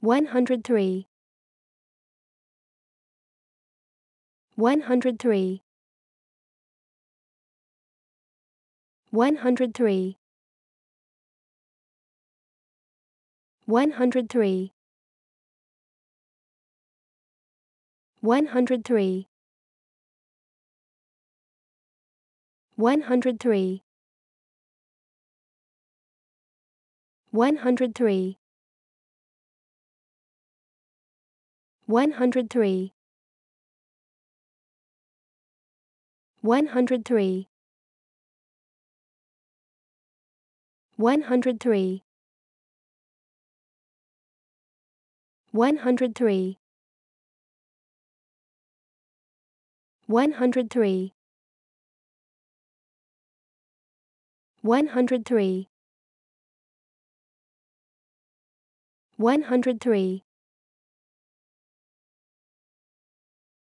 103 103 103 103 103 103 103 103 103 103 103 103 103 103